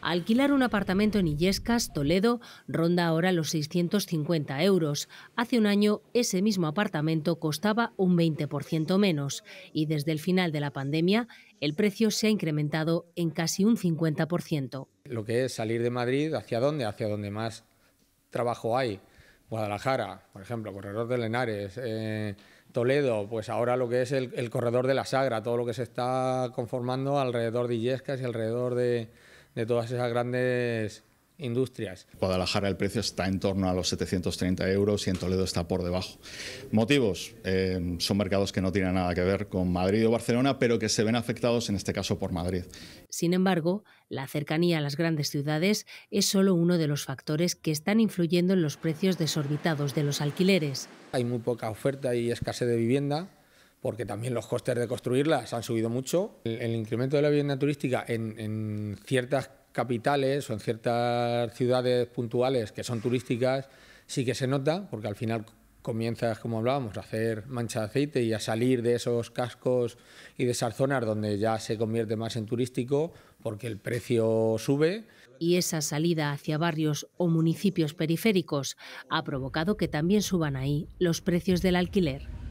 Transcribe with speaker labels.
Speaker 1: Alquilar un apartamento en Illescas, Toledo, ronda ahora los 650 euros. Hace un año ese mismo apartamento costaba un 20% menos y desde el final de la pandemia el precio se ha incrementado en casi un 50%.
Speaker 2: Lo que es salir de Madrid, ¿hacia dónde? Hacia donde más trabajo hay. Guadalajara, por ejemplo, Corredor de Lenares, eh, Toledo, pues ahora lo que es el, el Corredor de la Sagra, todo lo que se está conformando alrededor de Illescas y alrededor de de todas esas grandes industrias.
Speaker 3: Guadalajara el precio está en torno a los 730 euros y en Toledo está por debajo. Motivos, eh, son mercados que no tienen nada que ver con Madrid o Barcelona, pero que se ven afectados en este caso por Madrid.
Speaker 1: Sin embargo, la cercanía a las grandes ciudades es solo uno de los factores que están influyendo en los precios desorbitados de los alquileres.
Speaker 2: Hay muy poca oferta y escasez de vivienda, porque también los costes de construirlas han subido mucho. El, incremento de la vivienda turística en, en, ciertas capitales o en ciertas ciudades puntuales que son turísticas sí que se nota, porque al final comienzas, como hablábamos, a hacer mancha de aceite y a salir de esos cascos y de esas zonas donde ya se convierte más en turístico, porque el precio
Speaker 1: sube. Y esa salida hacia barrios o municipios periféricos ha provocado que también suban ahí los precios del alquiler.